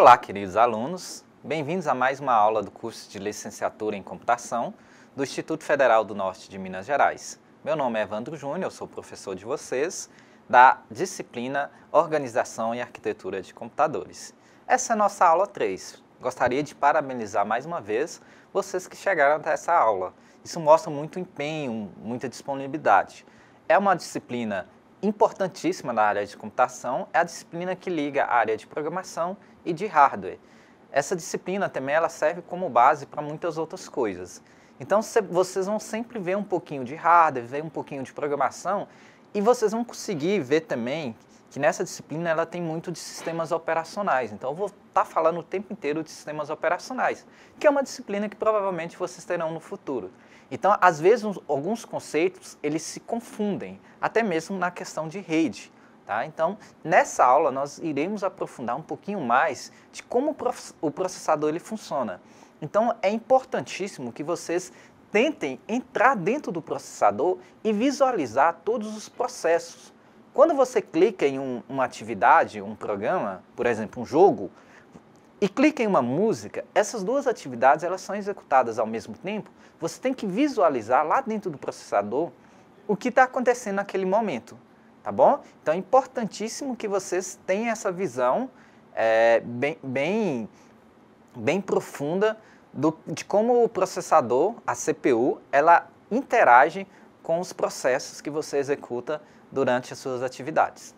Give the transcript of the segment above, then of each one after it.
Olá, queridos alunos. Bem-vindos a mais uma aula do curso de Licenciatura em Computação do Instituto Federal do Norte de Minas Gerais. Meu nome é Evandro Júnior, sou professor de vocês da disciplina Organização e Arquitetura de Computadores. Essa é a nossa aula 3. Gostaria de parabenizar mais uma vez vocês que chegaram até essa aula. Isso mostra muito empenho, muita disponibilidade. É uma disciplina importantíssima na área de computação é a disciplina que liga a área de programação e de hardware. Essa disciplina também ela serve como base para muitas outras coisas. Então vocês vão sempre ver um pouquinho de hardware, ver um pouquinho de programação e vocês vão conseguir ver também que nessa disciplina ela tem muito de sistemas operacionais. Então eu vou estar tá falando o tempo inteiro de sistemas operacionais, que é uma disciplina que provavelmente vocês terão no futuro. Então, às vezes, alguns conceitos eles se confundem, até mesmo na questão de rede. Tá? Então, nessa aula, nós iremos aprofundar um pouquinho mais de como o processador ele funciona. Então, é importantíssimo que vocês tentem entrar dentro do processador e visualizar todos os processos, quando você clica em um, uma atividade, um programa, por exemplo, um jogo, e clica em uma música, essas duas atividades elas são executadas ao mesmo tempo. Você tem que visualizar lá dentro do processador o que está acontecendo naquele momento, tá bom? Então é importantíssimo que vocês tenham essa visão é, bem, bem, bem profunda do, de como o processador, a CPU, ela interage com os processos que você executa durante as suas atividades.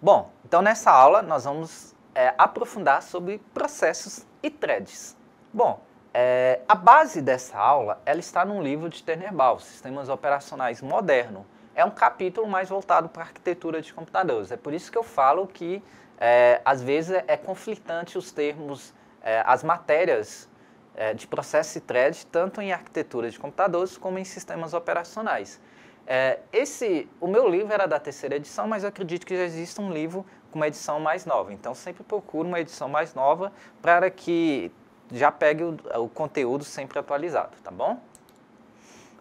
Bom, então nessa aula nós vamos é, aprofundar sobre processos e threads. Bom, é, a base dessa aula ela está num livro de Tenerbal, Sistemas Operacionais Moderno. É um capítulo mais voltado para arquitetura de computadores. É por isso que eu falo que é, às vezes é, é conflitante os termos, é, as matérias é, de processo e thread, tanto em arquitetura de computadores como em sistemas operacionais. É, esse, o meu livro era da terceira edição, mas eu acredito que já existe um livro com uma edição mais nova. Então sempre procuro uma edição mais nova para que já pegue o, o conteúdo sempre atualizado, tá bom?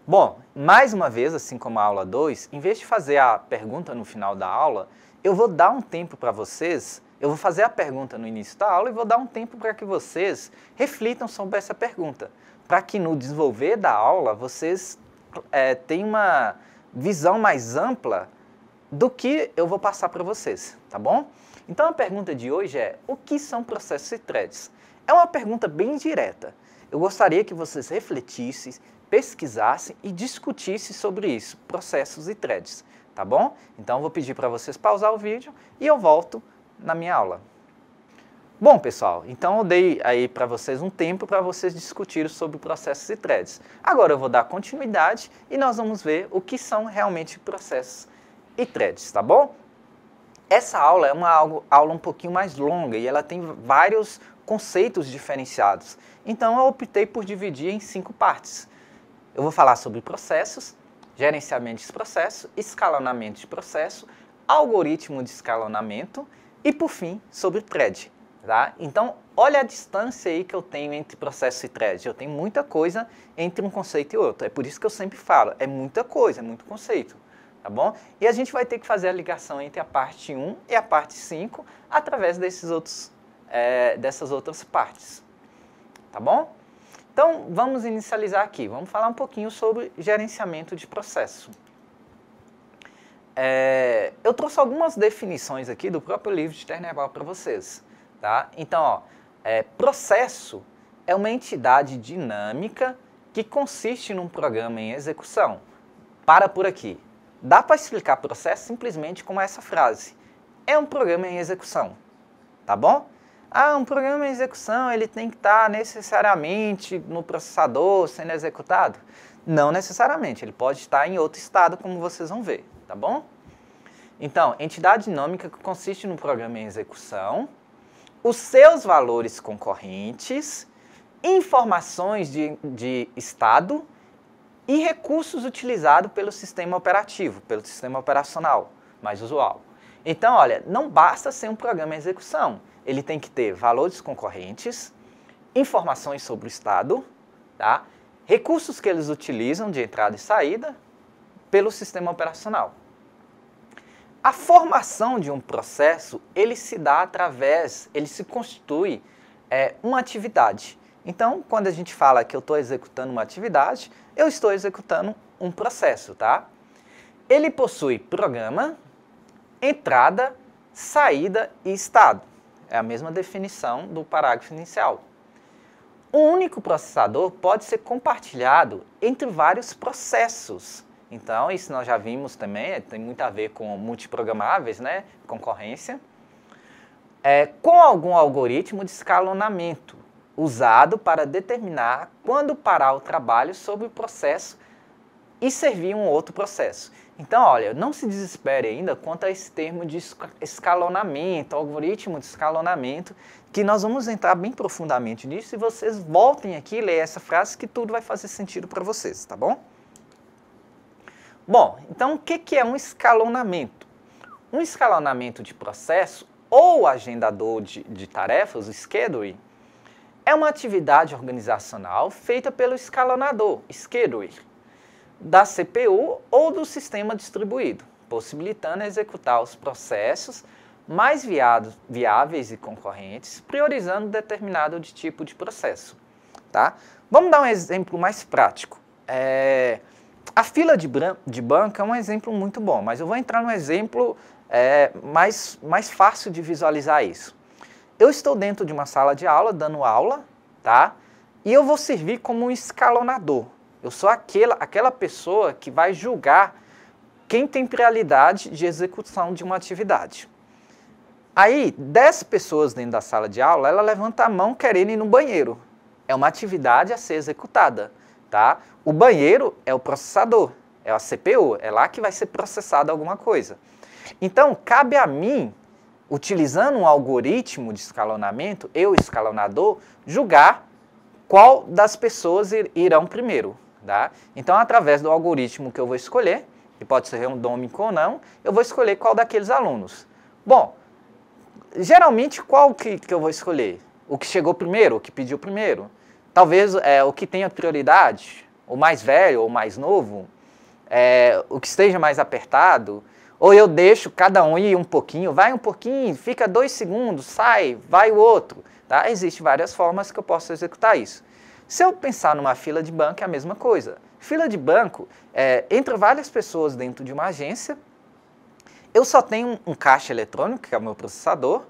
Bom, mais uma vez, assim como a aula 2, em vez de fazer a pergunta no final da aula, eu vou dar um tempo para vocês eu vou fazer a pergunta no início da aula e vou dar um tempo para que vocês reflitam sobre essa pergunta, para que no desenvolver da aula vocês é, tenham uma, visão mais ampla do que eu vou passar para vocês, tá bom? Então a pergunta de hoje é: o que são processos e threads? É uma pergunta bem direta. Eu gostaria que vocês refletissem, pesquisassem e discutissem sobre isso, processos e threads, tá bom? Então eu vou pedir para vocês pausar o vídeo e eu volto na minha aula. Bom, pessoal, então eu dei aí para vocês um tempo para vocês discutirem sobre processos e threads. Agora eu vou dar continuidade e nós vamos ver o que são realmente processos e threads, tá bom? Essa aula é uma aula um pouquinho mais longa e ela tem vários conceitos diferenciados. Então eu optei por dividir em cinco partes. Eu vou falar sobre processos, gerenciamento de processos, escalonamento de processo, algoritmo de escalonamento e, por fim, sobre thread. Tá? Então, olha a distância aí que eu tenho entre processo e thread. Eu tenho muita coisa entre um conceito e outro. É por isso que eu sempre falo, é muita coisa, é muito conceito. Tá bom? E a gente vai ter que fazer a ligação entre a parte 1 e a parte 5 através desses outros, é, dessas outras partes. Tá bom? Então, vamos inicializar aqui. Vamos falar um pouquinho sobre gerenciamento de processo. É, eu trouxe algumas definições aqui do próprio livro de Terneval para vocês. Tá? Então, ó, é, processo é uma entidade dinâmica que consiste num programa em execução. Para por aqui. Dá para explicar processo simplesmente com essa frase. É um programa em execução, tá bom? Ah, um programa em execução, ele tem que estar tá necessariamente no processador sendo executado? Não necessariamente, ele pode estar em outro estado, como vocês vão ver, tá bom? Então, entidade dinâmica que consiste num programa em execução, os seus valores concorrentes, informações de, de estado e recursos utilizados pelo sistema operativo, pelo sistema operacional mais usual. Então, olha, não basta ser um programa em execução. Ele tem que ter valores concorrentes, informações sobre o estado, tá? recursos que eles utilizam de entrada e saída pelo sistema operacional. A formação de um processo, ele se dá através, ele se constitui é, uma atividade. Então, quando a gente fala que eu estou executando uma atividade, eu estou executando um processo, tá? Ele possui programa, entrada, saída e estado. É a mesma definição do parágrafo inicial. Um único processador pode ser compartilhado entre vários processos, então, isso nós já vimos também, é, tem muito a ver com multiprogramáveis, né? Concorrência. É, com algum algoritmo de escalonamento usado para determinar quando parar o trabalho sobre o processo e servir um outro processo. Então, olha, não se desespere ainda quanto a esse termo de escalonamento, algoritmo de escalonamento, que nós vamos entrar bem profundamente nisso e vocês voltem aqui e ler essa frase que tudo vai fazer sentido para vocês, tá bom? Bom, então o que é um escalonamento? Um escalonamento de processo ou agendador de, de tarefas, o scheduling, é uma atividade organizacional feita pelo escalonador, scheduler, da CPU ou do sistema distribuído, possibilitando executar os processos mais viados, viáveis e concorrentes, priorizando determinado de tipo de processo. Tá? Vamos dar um exemplo mais prático. É... A fila de, de banca é um exemplo muito bom, mas eu vou entrar num exemplo é, mais, mais fácil de visualizar isso. Eu estou dentro de uma sala de aula, dando aula, tá? E eu vou servir como um escalonador. Eu sou aquela, aquela pessoa que vai julgar quem tem prioridade de execução de uma atividade. Aí, 10 pessoas dentro da sala de aula, ela levanta a mão querendo ir no banheiro. É uma atividade a ser executada tá? O banheiro é o processador, é a CPU, é lá que vai ser processada alguma coisa. Então, cabe a mim, utilizando um algoritmo de escalonamento, eu, escalonador, julgar qual das pessoas irão primeiro, tá? Então, através do algoritmo que eu vou escolher, que pode ser randômico ou não, eu vou escolher qual daqueles alunos. Bom, geralmente qual que, que eu vou escolher? O que chegou primeiro, o que pediu primeiro? Talvez é, o que tenha prioridade, o mais velho ou mais novo, é, o que esteja mais apertado, ou eu deixo cada um ir um pouquinho, vai um pouquinho, fica dois segundos, sai, vai o outro. Tá? Existem várias formas que eu posso executar isso. Se eu pensar numa fila de banco, é a mesma coisa. Fila de banco, é, entra várias pessoas dentro de uma agência, eu só tenho um, um caixa eletrônico, que é o meu processador,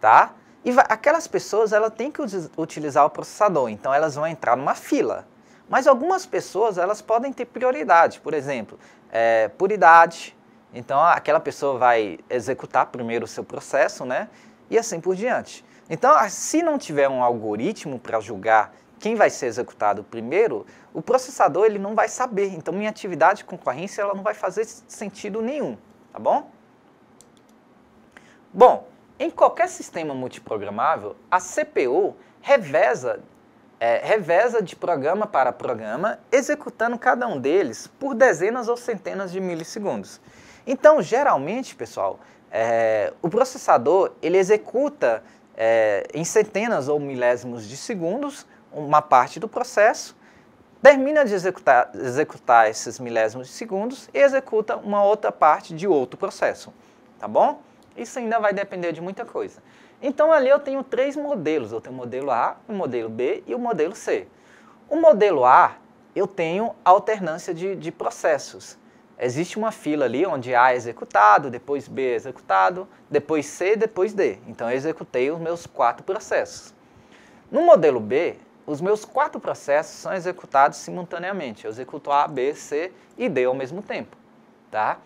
tá? E aquelas pessoas elas têm que utilizar o processador, então elas vão entrar numa fila. Mas algumas pessoas elas podem ter prioridade, por exemplo, é, por idade. Então ah, aquela pessoa vai executar primeiro o seu processo, né? E assim por diante. Então, ah, se não tiver um algoritmo para julgar quem vai ser executado primeiro, o processador ele não vai saber. Então, minha atividade de concorrência ela não vai fazer sentido nenhum, tá bom? Bom, em qualquer sistema multiprogramável, a CPU reveza, é, reveza de programa para programa, executando cada um deles por dezenas ou centenas de milissegundos. Então, geralmente, pessoal, é, o processador ele executa é, em centenas ou milésimos de segundos uma parte do processo, termina de executar, executar esses milésimos de segundos e executa uma outra parte de outro processo, tá bom? Isso ainda vai depender de muita coisa. Então ali eu tenho três modelos, eu tenho o modelo A, o modelo B e o modelo C. O modelo A, eu tenho alternância de, de processos. Existe uma fila ali onde A é executado, depois B é executado, depois C, depois D. Então eu executei os meus quatro processos. No modelo B, os meus quatro processos são executados simultaneamente. Eu executo A, B, C e D ao mesmo tempo. Tá?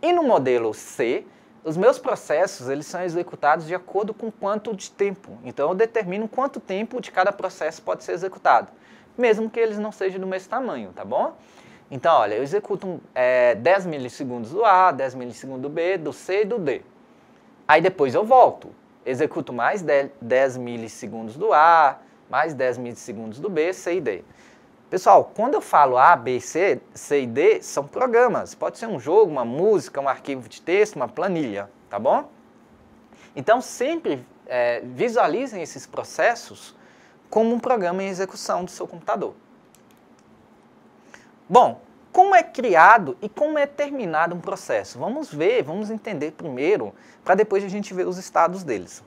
E no modelo C, os meus processos, eles são executados de acordo com quanto de tempo. Então eu determino quanto tempo de cada processo pode ser executado, mesmo que eles não sejam do mesmo tamanho, tá bom? Então, olha, eu executo é, 10 milissegundos do A, 10 milissegundos do B, do C e do D. Aí depois eu volto, executo mais 10 milissegundos do A, mais 10 milissegundos do B, C e D. Pessoal, quando eu falo A, B, C, C e D, são programas. Pode ser um jogo, uma música, um arquivo de texto, uma planilha, tá bom? Então, sempre é, visualizem esses processos como um programa em execução do seu computador. Bom, como é criado e como é terminado um processo? Vamos ver, vamos entender primeiro, para depois a gente ver os estados deles.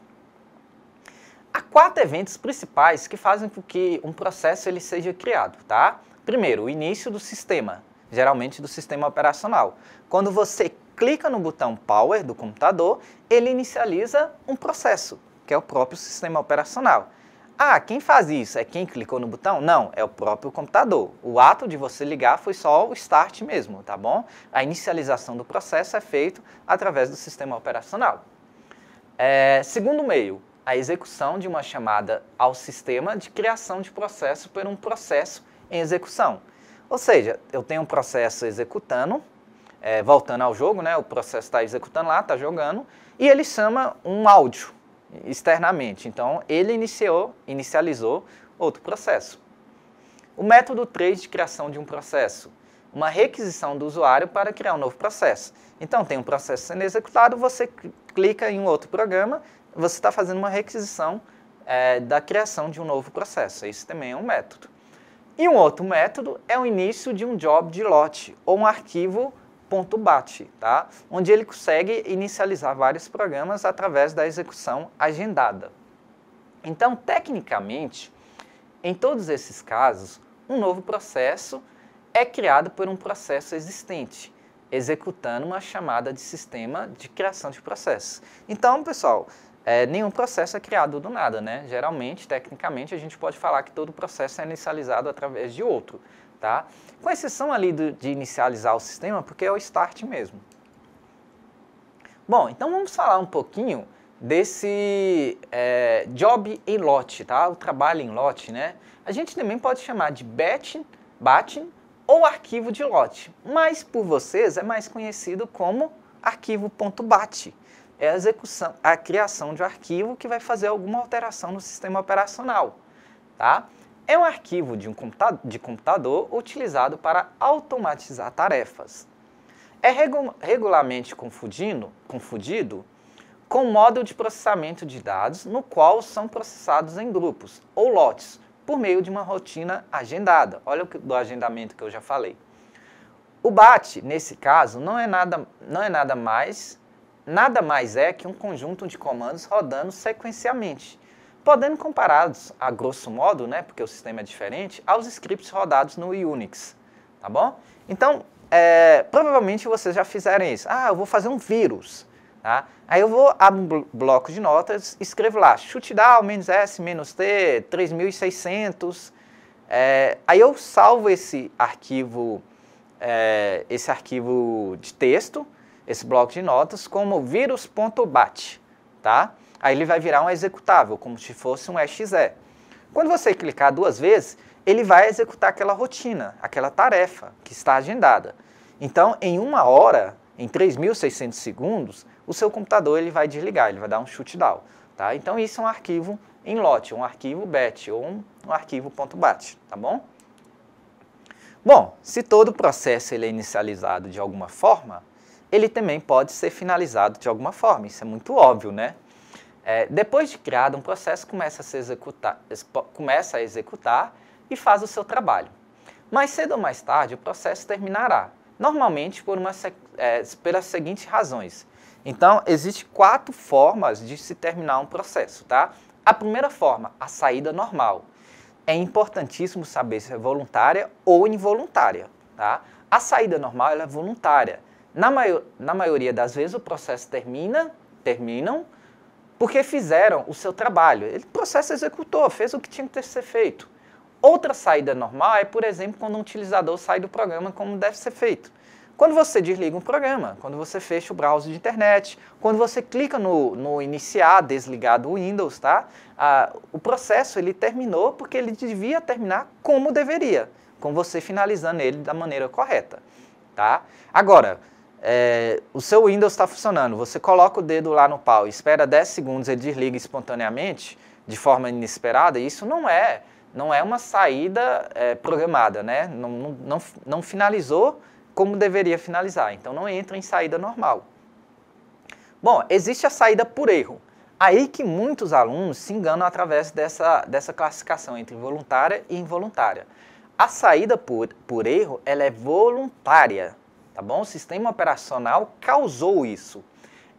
Há quatro eventos principais que fazem com que um processo ele seja criado, tá? Primeiro, o início do sistema, geralmente do sistema operacional. Quando você clica no botão Power do computador, ele inicializa um processo, que é o próprio sistema operacional. Ah, quem faz isso? É quem clicou no botão? Não, é o próprio computador. O ato de você ligar foi só o start mesmo, tá bom? A inicialização do processo é feito através do sistema operacional. É, segundo meio, a execução de uma chamada ao sistema de criação de processo por um processo em execução. Ou seja, eu tenho um processo executando, é, voltando ao jogo, né, o processo está executando lá, está jogando, e ele chama um áudio externamente. Então, ele iniciou, inicializou outro processo. O método 3 de criação de um processo, uma requisição do usuário para criar um novo processo. Então, tem um processo sendo executado, você clica em um outro programa você está fazendo uma requisição é, da criação de um novo processo. Isso também é um método. E um outro método é o início de um job de lote ou um arquivo ponto .bat, tá? onde ele consegue inicializar vários programas através da execução agendada. Então, tecnicamente, em todos esses casos, um novo processo é criado por um processo existente, executando uma chamada de sistema de criação de processo. Então, pessoal, é, nenhum processo é criado do nada, né? Geralmente, tecnicamente, a gente pode falar que todo processo é inicializado através de outro, tá? Com exceção ali do, de inicializar o sistema, porque é o start mesmo. Bom, então vamos falar um pouquinho desse é, job em lote, tá? O trabalho em lote, né? A gente também pode chamar de batch, batching ou arquivo de lote, mas por vocês é mais conhecido como arquivo.bat, é a execução, a criação de um arquivo que vai fazer alguma alteração no sistema operacional, tá? É um arquivo de um computa de computador utilizado para automatizar tarefas. É regu regularmente confundido, confundido com o modo de processamento de dados no qual são processados em grupos ou lotes por meio de uma rotina agendada. Olha o que, do agendamento que eu já falei. O BAT, nesse caso, não é nada, não é nada mais nada mais é que um conjunto de comandos rodando sequencialmente, podendo comparados, a grosso modo, né, porque o sistema é diferente, aos scripts rodados no Unix, tá bom? Então, é, provavelmente vocês já fizeram isso. Ah, eu vou fazer um vírus, tá? Aí eu vou, abro um bloco de notas, escrevo lá, shootdown, menos S, menos T, 3600, é, aí eu salvo esse arquivo, é, esse arquivo de texto, esse bloco de notas como vírus.bat, tá? Aí ele vai virar um executável, como se fosse um exe. Quando você clicar duas vezes, ele vai executar aquela rotina, aquela tarefa que está agendada. Então, em uma hora, em 3.600 segundos, o seu computador ele vai desligar, ele vai dar um shutdown. Tá? Então, isso é um arquivo em lote, um arquivo BAT ou um, um arquivo .bat, tá bom? Bom, se todo o processo ele é inicializado de alguma forma, ele também pode ser finalizado de alguma forma. Isso é muito óbvio, né? É, depois de criado, um processo começa a, se executar, começa a executar e faz o seu trabalho. Mais cedo ou mais tarde, o processo terminará, normalmente por uma, é, pelas seguintes razões. Então, existem quatro formas de se terminar um processo, tá? A primeira forma, a saída normal. É importantíssimo saber se é voluntária ou involuntária, tá? A saída normal é voluntária na, na maioria das vezes o processo termina, terminam, porque fizeram o seu trabalho. Ele processo executou, fez o que tinha que ser feito. Outra saída normal é, por exemplo, quando um utilizador sai do programa como deve ser feito. Quando você desliga um programa, quando você fecha o browser de internet, quando você clica no, no iniciar, desligar do Windows, tá? Ah, o processo ele terminou porque ele devia terminar como deveria, com você finalizando ele da maneira correta, tá? Agora, é, o seu Windows está funcionando, você coloca o dedo lá no pau, espera 10 segundos, ele desliga espontaneamente, de forma inesperada, isso não é, não é uma saída é, programada, né? Não, não, não, não finalizou como deveria finalizar, então não entra em saída normal. Bom, existe a saída por erro. Aí que muitos alunos se enganam através dessa, dessa classificação entre voluntária e involuntária. A saída por, por erro ela é voluntária, tá bom? O sistema operacional causou isso.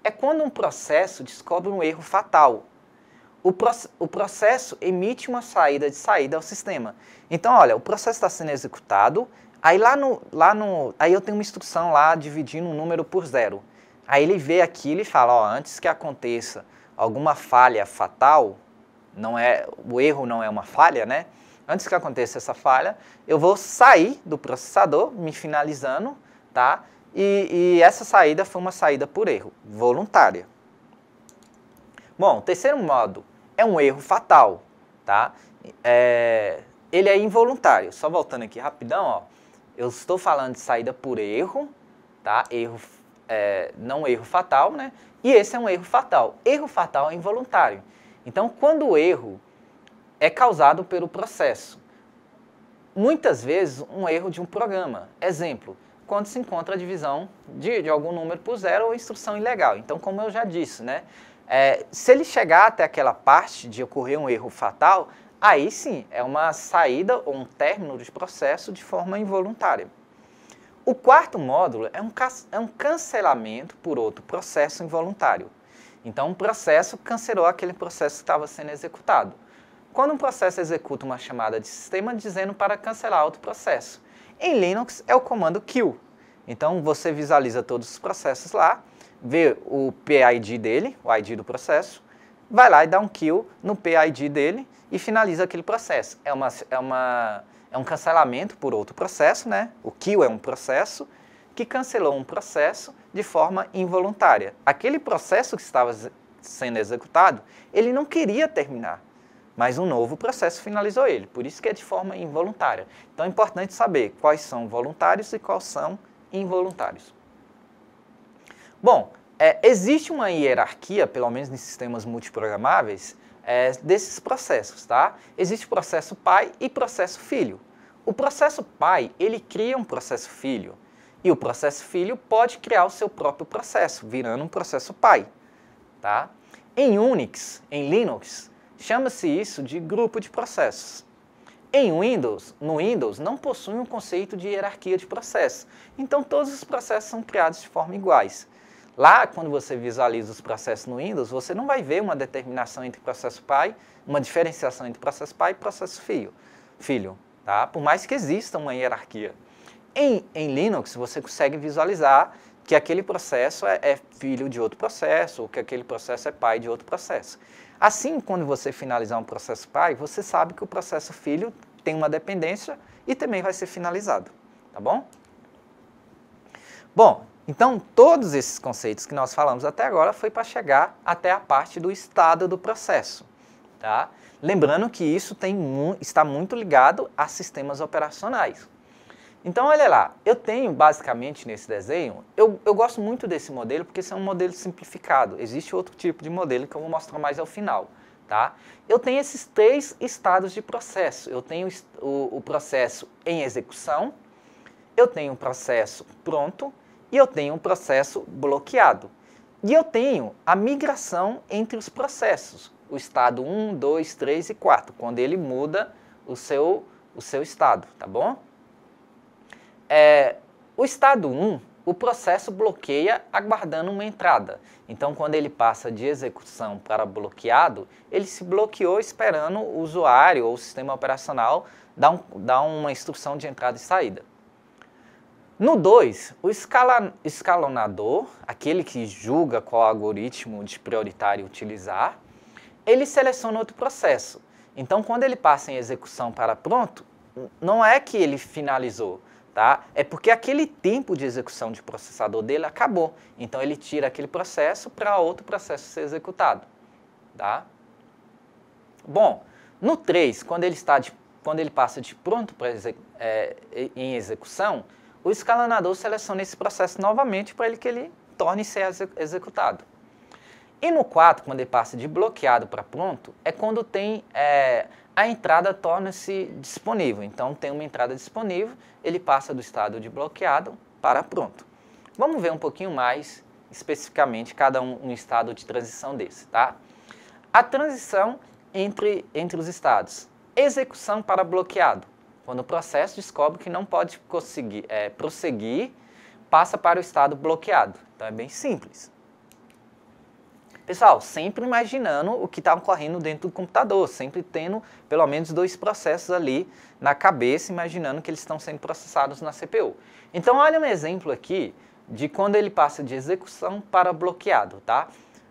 É quando um processo descobre um erro fatal. O, pro, o processo emite uma saída de saída ao sistema. Então, olha, o processo está sendo executado, aí lá no, lá no, aí eu tenho uma instrução lá dividindo um número por zero. Aí ele vê aquilo e fala, ó, antes que aconteça alguma falha fatal, não é, o erro não é uma falha, né? Antes que aconteça essa falha, eu vou sair do processador, me finalizando, tá? E, e essa saída foi uma saída por erro, voluntária. Bom, terceiro modo é um erro fatal, tá? É, ele é involuntário. Só voltando aqui rapidão, ó. Eu estou falando de saída por erro, tá? Erro, é, não erro fatal, né? E esse é um erro fatal. Erro fatal é involuntário. Então, quando o erro é causado pelo processo, muitas vezes um erro de um programa. Exemplo, quando se encontra a divisão de, de algum número por zero ou instrução ilegal. Então, como eu já disse, né, é, se ele chegar até aquela parte de ocorrer um erro fatal, aí sim é uma saída ou um término de processo de forma involuntária. O quarto módulo é um, é um cancelamento por outro processo involuntário. Então, um processo cancelou aquele processo que estava sendo executado. Quando um processo executa uma chamada de sistema dizendo para cancelar outro processo, em Linux é o comando kill. Então você visualiza todos os processos lá, vê o PID dele, o ID do processo, vai lá e dá um kill no PID dele e finaliza aquele processo. É, uma, é, uma, é um cancelamento por outro processo, né? O kill é um processo que cancelou um processo de forma involuntária. Aquele processo que estava sendo executado, ele não queria terminar mas um novo processo finalizou ele, por isso que é de forma involuntária. Então é importante saber quais são voluntários e quais são involuntários. Bom, é, existe uma hierarquia, pelo menos em sistemas multiprogramáveis, é, desses processos, tá? Existe processo pai e processo filho. O processo pai, ele cria um processo filho, e o processo filho pode criar o seu próprio processo, virando um processo pai, tá? Em Unix, em Linux, Chama-se isso de grupo de processos. Em Windows, no Windows não possui um conceito de hierarquia de processos, então todos os processos são criados de forma iguais. Lá, quando você visualiza os processos no Windows, você não vai ver uma determinação entre processo pai, uma diferenciação entre processo pai e processo filho, filho tá? por mais que exista uma hierarquia. Em, em Linux, você consegue visualizar que aquele processo é, é filho de outro processo, ou que aquele processo é pai de outro processo. Assim, quando você finalizar um processo pai, você sabe que o processo filho tem uma dependência e também vai ser finalizado, tá bom? Bom, então todos esses conceitos que nós falamos até agora foi para chegar até a parte do estado do processo, tá? Lembrando que isso tem, está muito ligado a sistemas operacionais. Então, olha lá, eu tenho basicamente nesse desenho, eu, eu gosto muito desse modelo porque esse é um modelo simplificado. Existe outro tipo de modelo que eu vou mostrar mais ao final. Tá? Eu tenho esses três estados de processo. Eu tenho o, o processo em execução, eu tenho o processo pronto e eu tenho um processo bloqueado. E eu tenho a migração entre os processos, o estado 1, 2, 3 e 4, quando ele muda o seu, o seu estado, tá bom? É, o estado 1, o processo bloqueia aguardando uma entrada. Então, quando ele passa de execução para bloqueado, ele se bloqueou esperando o usuário ou o sistema operacional dar, um, dar uma instrução de entrada e saída. No 2, o escala, escalonador, aquele que julga qual algoritmo de prioritário utilizar, ele seleciona outro processo. Então, quando ele passa em execução para pronto, não é que ele finalizou, tá? É porque aquele tempo de execução de processador dele acabou. Então ele tira aquele processo para outro processo ser executado, tá? Bom, no 3, quando ele está de, quando ele passa de pronto para exec, é, em execução, o escalonador seleciona esse processo novamente para ele que ele torne ser executado. E no 4, quando ele passa de bloqueado para pronto, é quando tem é, a entrada torna-se disponível. Então, tem uma entrada disponível, ele passa do estado de bloqueado para pronto. Vamos ver um pouquinho mais especificamente cada um, um estado de transição desse, tá? A transição entre, entre os estados. Execução para bloqueado. Quando o processo descobre que não pode conseguir é, prosseguir, passa para o estado bloqueado. Então é bem simples. Pessoal, sempre imaginando o que está ocorrendo dentro do computador, sempre tendo pelo menos dois processos ali na cabeça, imaginando que eles estão sendo processados na CPU. Então, olha um exemplo aqui de quando ele passa de execução para bloqueado, tá?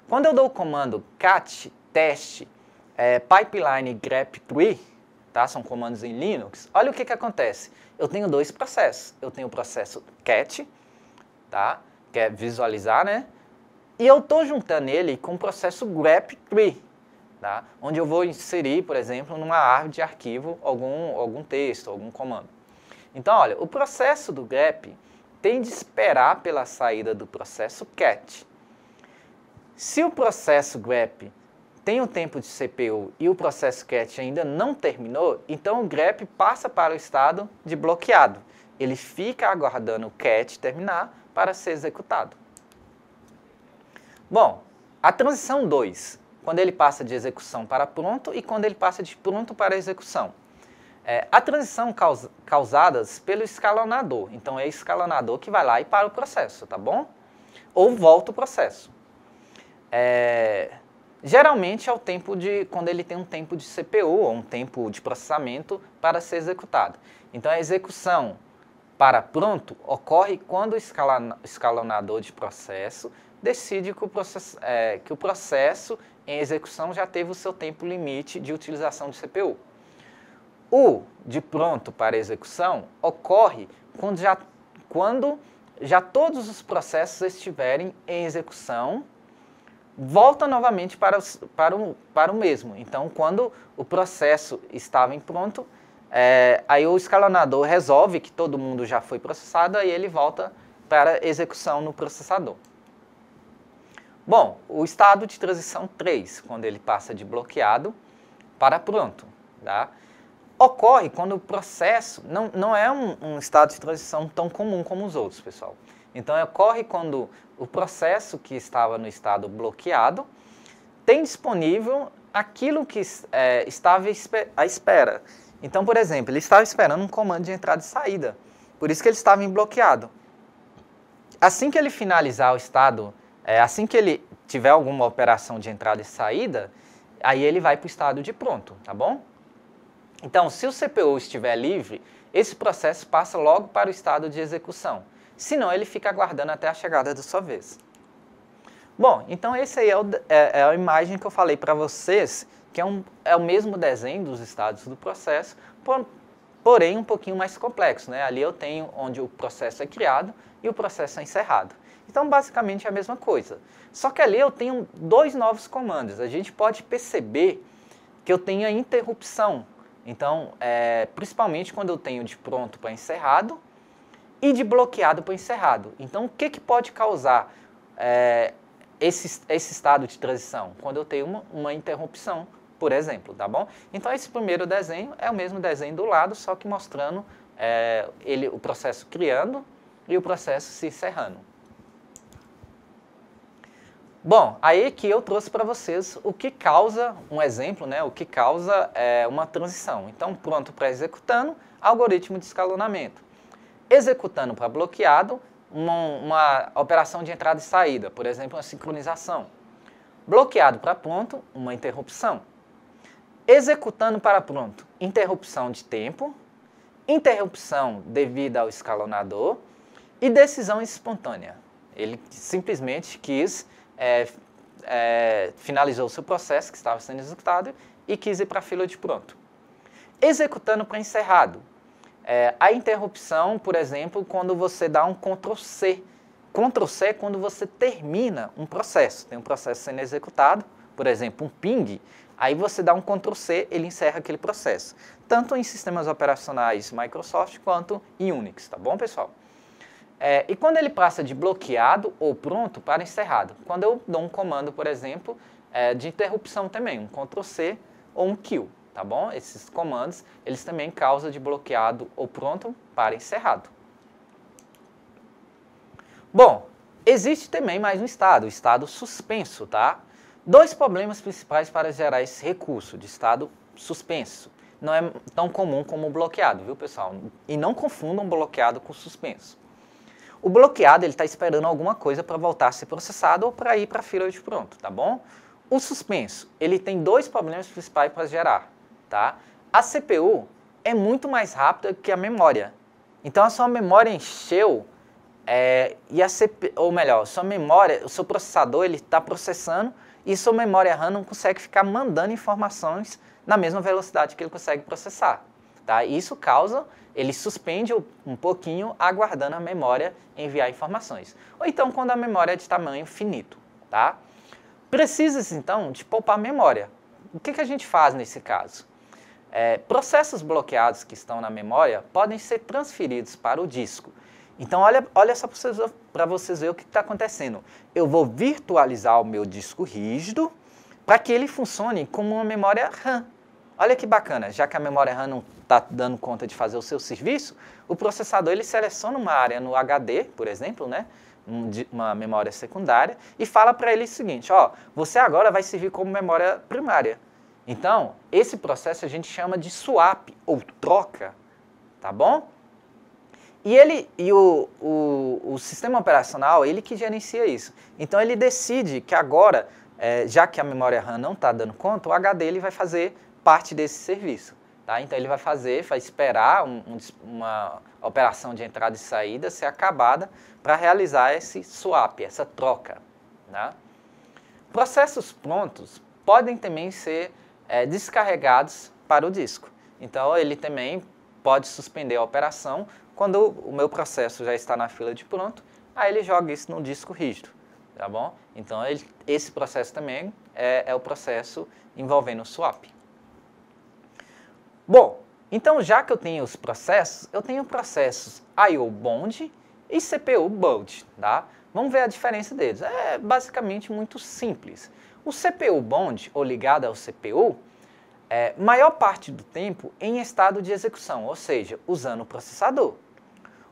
Quando eu dou o comando cat test é, pipeline grep tree, tá? São comandos em Linux. Olha o que, que acontece. Eu tenho dois processos. Eu tenho o processo cat, tá? Que é visualizar, né? E eu estou juntando ele com o processo grep, tá? onde eu vou inserir, por exemplo, numa árvore de arquivo algum, algum texto, algum comando. Então, olha, o processo do grep tem de esperar pela saída do processo cat. Se o processo grep tem o um tempo de CPU e o processo cat ainda não terminou, então o grep passa para o estado de bloqueado. Ele fica aguardando o cat terminar para ser executado. Bom, a transição 2, quando ele passa de execução para pronto e quando ele passa de pronto para execução. É, a transição caus causadas pelo escalonador. Então é o escalonador que vai lá e para o processo, tá bom? Ou volta o processo. É, geralmente é o tempo de quando ele tem um tempo de CPU ou um tempo de processamento para ser executado. Então a execução para pronto ocorre quando o escalonador de processo decide que o, processo é, que o processo em execução já teve o seu tempo limite de utilização de CPU. O de pronto para execução ocorre quando já, quando já todos os processos estiverem em execução, volta novamente para, para, o, para o mesmo. Então, quando o processo estava em pronto, é, aí o escalonador resolve que todo mundo já foi processado, aí ele volta para execução no processador. Bom, o estado de transição 3, quando ele passa de bloqueado para pronto, tá? ocorre quando o processo não, não é um, um, estado de transição tão comum como os outros, pessoal. Então, ocorre quando o processo que estava no estado bloqueado tem disponível aquilo que é, estava à espera. Então, por exemplo, ele estava esperando um comando de entrada e saída, por isso que ele estava em bloqueado. Assim que ele finalizar o estado é, assim que ele tiver alguma operação de entrada e saída, aí ele vai para o estado de pronto, tá bom? Então, se o CPU estiver livre, esse processo passa logo para o estado de execução. Senão, ele fica aguardando até a chegada da sua vez. Bom, então essa aí é, o, é, é a imagem que eu falei para vocês, que é, um, é o mesmo desenho dos estados do processo, por, porém um pouquinho mais complexo. Né? Ali eu tenho onde o processo é criado e o processo é encerrado. Então, basicamente é a mesma coisa. Só que ali eu tenho dois novos comandos. A gente pode perceber que eu tenho a interrupção. Então, é, principalmente quando eu tenho de pronto para encerrado e de bloqueado para encerrado. Então, o que, que pode causar é, esse, esse estado de transição? Quando eu tenho uma, uma interrupção, por exemplo, tá bom? Então, esse primeiro desenho é o mesmo desenho do lado, só que mostrando é, ele, o processo criando e o processo se encerrando. Bom, aí que eu trouxe para vocês o que causa, um exemplo, né, o que causa é, uma transição. Então, pronto para executando, algoritmo de escalonamento. Executando para bloqueado, uma, uma, operação de entrada e saída, por exemplo, uma sincronização. Bloqueado para pronto, uma interrupção. Executando para pronto, interrupção de tempo, interrupção devida ao escalonador e decisão espontânea. Ele simplesmente quis é, é, finalizou seu processo que estava sendo executado e quis ir para a fila de pronto. Executando para encerrado. É, a interrupção, por exemplo, quando você dá um Ctrl+C. Ctrl+C é quando você termina um processo. Tem um processo sendo executado, por exemplo, um ping, aí você dá um Ctrl+C, ele encerra aquele processo. Tanto em sistemas operacionais Microsoft quanto em Unix, tá bom, pessoal? É, e quando ele passa de bloqueado ou pronto para encerrado? Quando eu dou um comando, por exemplo, é, de interrupção também, um Ctrl+C ou um kill, tá bom? Esses comandos, eles também causam de bloqueado ou pronto para encerrado. Bom, existe também mais um estado, o estado suspenso, tá? Dois problemas principais para gerar esse recurso de estado suspenso. Não é tão comum como bloqueado, viu pessoal? E não confundam bloqueado com suspenso. O bloqueado ele está esperando alguma coisa para voltar a ser processado ou para ir para a fila de pronto, tá bom? O suspenso ele tem dois problemas principais para gerar, tá? A CPU é muito mais rápida que a memória. Então a sua memória encheu é, e a CP, ou melhor, sua memória, o seu processador ele está processando e sua memória RAM não consegue ficar mandando informações na mesma velocidade que ele consegue processar. Tá? Isso causa ele suspende um pouquinho, aguardando a memória enviar informações. Ou então quando a memória é de tamanho finito, tá? Precisa-se então de poupar memória. O que, que a gente faz nesse caso? É, processos bloqueados que estão na memória podem ser transferidos para o disco. Então, olha, olha só para vocês verem o que está acontecendo. Eu vou virtualizar o meu disco rígido para que ele funcione como uma memória RAM, Olha que bacana, já que a memória RAM não está dando conta de fazer o seu serviço, o processador ele seleciona uma área no HD, por exemplo, né? uma memória secundária, e fala para ele o seguinte, ó, você agora vai servir como memória primária. Então, esse processo a gente chama de swap, ou troca, tá bom? E ele e o, o, o sistema operacional, ele que gerencia isso. Então ele decide que agora, é, já que a memória RAM não está dando conta, o HD ele vai fazer parte desse serviço. Tá? Então ele vai fazer, vai esperar um, um, uma operação de entrada e saída ser acabada para realizar esse swap, essa troca. Né? Processos prontos podem também ser é, descarregados para o disco. Então ele também pode suspender a operação quando o meu processo já está na fila de pronto, aí ele joga isso no disco rígido, tá bom? Então ele, esse processo também é, é o processo envolvendo o swap. Bom, então já que eu tenho os processos, eu tenho processos I.O. Bond e CPU Bold, tá? Vamos ver a diferença deles. É basicamente muito simples. O CPU Bond, ou ligado ao CPU, é maior parte do tempo em estado de execução, ou seja, usando o processador.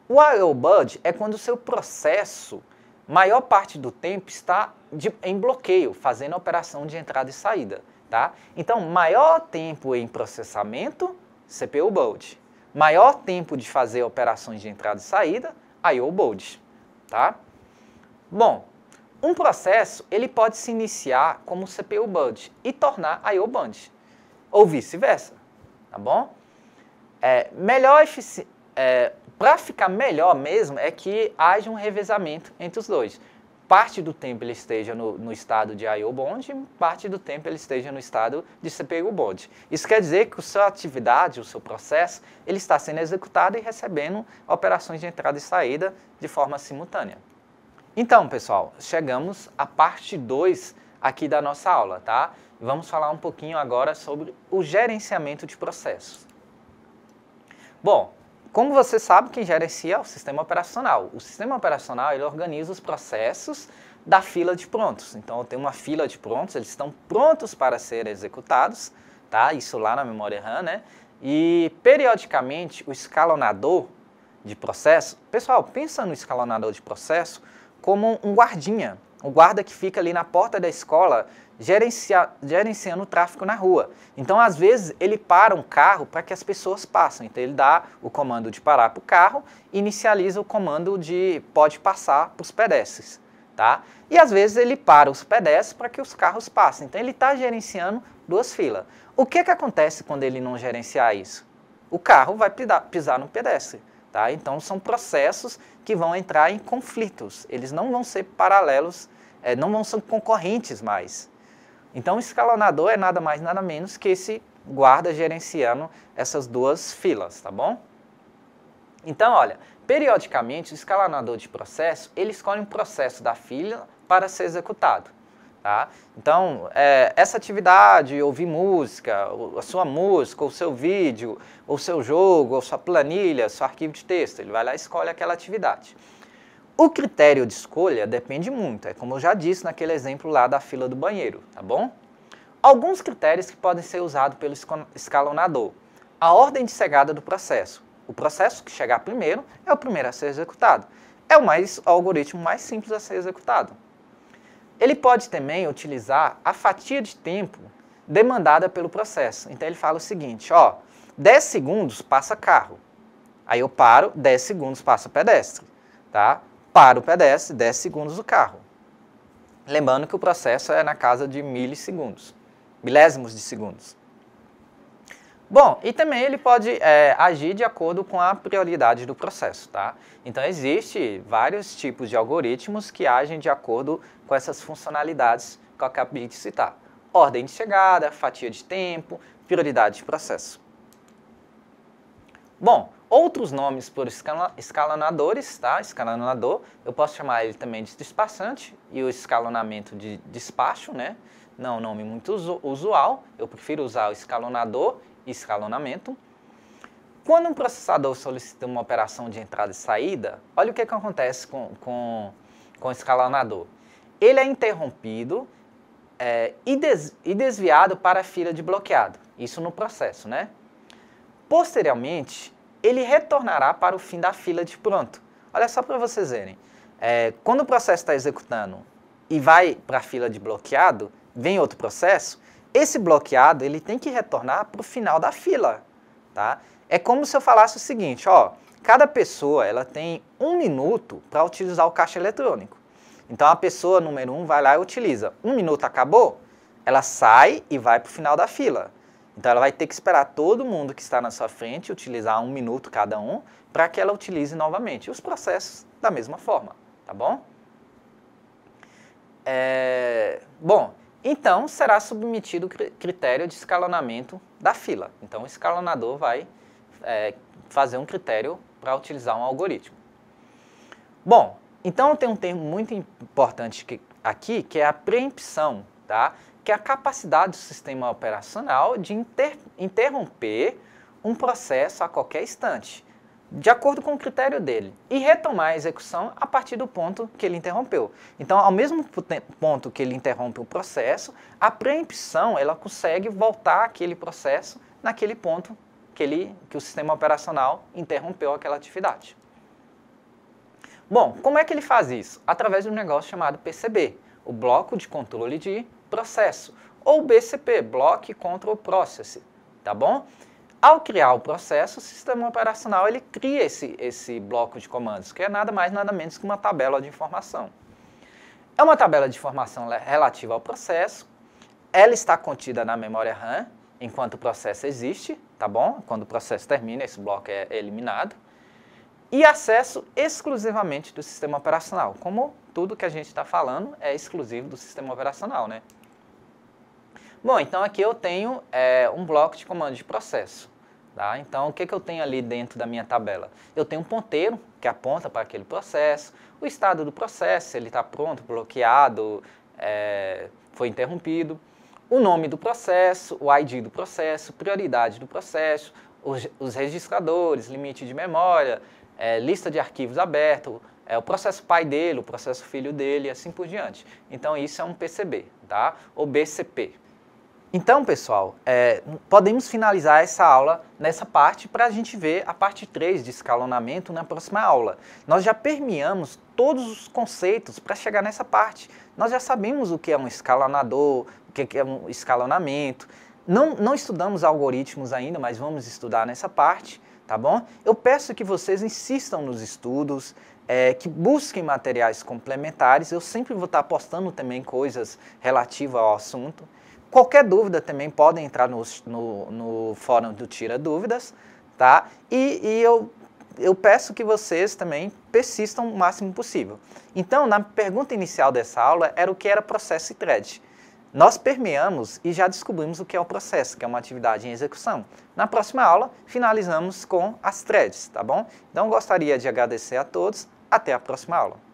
O I.O. Bold é quando o seu processo, maior parte do tempo, está de, em bloqueio, fazendo a operação de entrada e saída. Tá? Então, maior tempo em processamento, CPU bold. Maior tempo de fazer operações de entrada e saída, I.O. bold. Tá? Bom, um processo ele pode se iniciar como CPU bold e tornar I.O. bound, ou vice-versa, tá bom? É, melhor é, Para ficar melhor mesmo é que haja um revezamento entre os dois parte do tempo ele esteja no, no estado de IO bond e parte do tempo ele esteja no estado de CPU bond. Isso quer dizer que a sua atividade, o seu processo, ele está sendo executado e recebendo operações de entrada e saída de forma simultânea. Então, pessoal, chegamos à parte 2 aqui da nossa aula, tá? Vamos falar um pouquinho agora sobre o gerenciamento de processos. Bom, como você sabe, quem gerencia é o sistema operacional. O sistema operacional ele organiza os processos da fila de prontos. Então, eu tenho uma fila de prontos, eles estão prontos para serem executados, tá? Isso lá na memória RAM, né? E periodicamente o escalonador de processo, pessoal, pensa no escalonador de processo como um guardinha o guarda que fica ali na porta da escola gerencia, gerenciando o tráfego na rua. Então, às vezes, ele para um carro para que as pessoas passem. Então, ele dá o comando de parar para o carro e inicializa o comando de pode passar para os pedestres. Tá? E às vezes ele para os pedestres para que os carros passem. Então ele está gerenciando duas filas. O que, que acontece quando ele não gerenciar isso? O carro vai pisar no pedestre. Tá? Então são processos que vão entrar em conflitos. Eles não vão ser paralelos, é, não vão ser concorrentes mais. Então, o escalonador é nada mais nada menos que esse guarda gerenciando essas duas filas, tá bom? Então, olha, periodicamente o escalonador de processo, ele escolhe um processo da fila para ser executado. Tá? Então, é, essa atividade, ouvir música, a sua música, o seu vídeo, o seu jogo, a sua planilha, o seu arquivo de texto, ele vai lá e escolhe aquela atividade. O critério de escolha depende muito, é como eu já disse naquele exemplo lá da fila do banheiro, tá bom? Alguns critérios que podem ser usados pelo escalonador. A ordem de chegada do processo. O processo que chegar primeiro é o primeiro a ser executado. É o, mais, o algoritmo mais simples a ser executado. Ele pode também utilizar a fatia de tempo demandada pelo processo. Então ele fala o seguinte, ó, 10 segundos passa carro. Aí eu paro, 10 segundos passa pedestre, tá? Paro o pedestre, 10 segundos o carro. Lembrando que o processo é na casa de milissegundos, milésimos de segundos. Bom, e também ele pode é, agir de acordo com a prioridade do processo, tá? Então, existe vários tipos de algoritmos que agem de acordo com essas funcionalidades que eu acabei de citar. Ordem de chegada, fatia de tempo, prioridade de processo. Bom, outros nomes por escalonadores, tá? Escalonador, eu posso chamar ele também de despachante e o escalonamento de despacho, né? Não é um nome muito usual, eu prefiro usar o escalonador escalonamento. Quando um processador solicita uma operação de entrada e saída, olha o que, é que acontece com, com, com o escalonador. Ele é interrompido é, e, des, e desviado para a fila de bloqueado. Isso no processo, né? Posteriormente, ele retornará para o fim da fila de pronto. Olha só para vocês verem. É, quando o processo está executando e vai para a fila de bloqueado, vem outro processo, esse bloqueado ele tem que retornar para o final da fila. Tá? É como se eu falasse o seguinte, ó, cada pessoa ela tem um minuto para utilizar o caixa eletrônico. Então a pessoa número um vai lá e utiliza. Um minuto acabou, ela sai e vai para o final da fila. Então ela vai ter que esperar todo mundo que está na sua frente utilizar um minuto cada um para que ela utilize novamente os processos da mesma forma, tá bom? É... Bom, então, será submetido o critério de escalonamento da fila. Então, o escalonador vai é, fazer um critério para utilizar um algoritmo. Bom, então tem um termo muito importante que, aqui, que é a preempção, tá? que é a capacidade do sistema operacional de inter interromper um processo a qualquer instante de acordo com o critério dele e retomar a execução a partir do ponto que ele interrompeu. Então, ao mesmo ponto que ele interrompe o processo, a preempção ela consegue voltar aquele processo naquele ponto que, ele, que o sistema operacional interrompeu aquela atividade. Bom, como é que ele faz isso? Através de um negócio chamado PCB, o Bloco de Controle de Processo, ou BCP, Block Control Process, tá bom? Ao criar o processo, o sistema operacional ele cria esse, esse bloco de comandos, que é nada mais nada menos que uma tabela de informação. É uma tabela de informação relativa ao processo, ela está contida na memória RAM, enquanto o processo existe, tá bom? Quando o processo termina, esse bloco é eliminado. E acesso exclusivamente do sistema operacional, como tudo que a gente está falando é exclusivo do sistema operacional, né? Bom, então aqui eu tenho é, um bloco de comando de processo. Tá? Então, o que, que eu tenho ali dentro da minha tabela? Eu tenho um ponteiro que aponta para aquele processo, o estado do processo, se ele está pronto, bloqueado, é, foi interrompido, o nome do processo, o ID do processo, prioridade do processo, os, os registradores, limite de memória, é, lista de arquivos aberto, é, o processo pai dele, o processo filho dele e assim por diante. Então, isso é um PCB, tá? ou BCP. Então, pessoal, é, podemos finalizar essa aula nessa parte para a gente ver a parte 3 de escalonamento na próxima aula. Nós já permeamos todos os conceitos para chegar nessa parte. Nós já sabemos o que é um escalonador, o é, que é um escalonamento. Não, não estudamos algoritmos ainda, mas vamos estudar nessa parte, tá bom? Eu peço que vocês insistam nos estudos, é, que busquem materiais complementares. Eu sempre vou estar postando também coisas relativas ao assunto. Qualquer dúvida também podem entrar no, no, no fórum do Tira Dúvidas, tá? E, e eu, eu peço que vocês também persistam o máximo possível. Então, na pergunta inicial dessa aula, era o que era processo e thread. Nós permeamos e já descobrimos o que é o processo, que é uma atividade em execução. Na próxima aula, finalizamos com as threads, tá bom? Então, gostaria de agradecer a todos. Até a próxima aula.